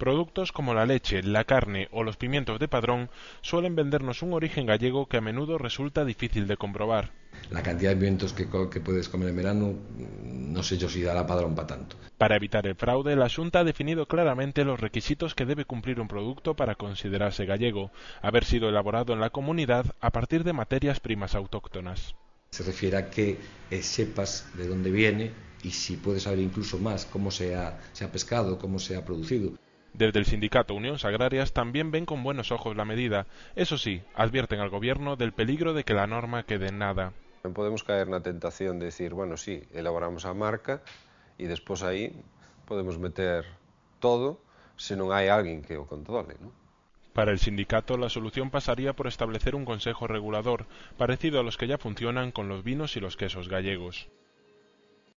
Productos como la leche, la carne o los pimientos de padrón suelen vendernos un origen gallego que a menudo resulta difícil de comprobar. La cantidad de pimientos que, puedes comer en verano, no sé yo si dará padrón para tanto. Para evitar el fraude, la Junta ha definido claramente los requisitos que debe cumplir un producto para considerarse gallego, haber sido elaborado en la comunidad a partir de materias primas autóctonas. Se refiere a que eh, sepas de dónde viene y si puedes saber incluso más cómo se ha pescado, cómo se ha producido. Desde el sindicato Unión Agrarias también ven con buenos ojos la medida. Eso sí, advierten al gobierno del peligro de que la norma quede en nada. No podemos caer en la tentación de decir, bueno, sí, elaboramos a marca y después ahí podemos meter todo si no hay alguien que lo controle, Para el sindicato, la solución pasaría por establecer un consejo regulador, parecido a los que ya funcionan con los vinos y los quesos gallegos.